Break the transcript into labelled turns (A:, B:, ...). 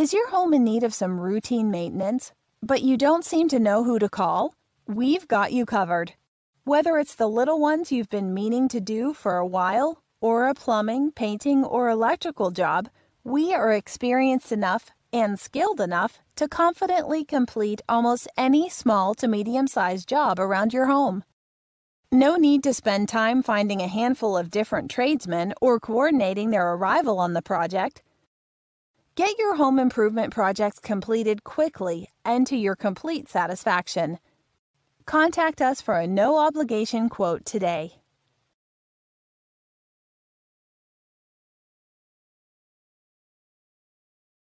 A: Is your home in need of some
B: routine maintenance, but you don't seem to know who to call? We've got you covered. Whether it's the little ones you've been meaning to do for a while, or a plumbing, painting, or electrical job, we are experienced enough and skilled enough to confidently complete almost any small to medium sized job around your home. No need to spend time finding a handful of different tradesmen or coordinating their arrival on the project Get your home improvement projects completed quickly and to your complete satisfaction. Contact us for a no obligation quote today.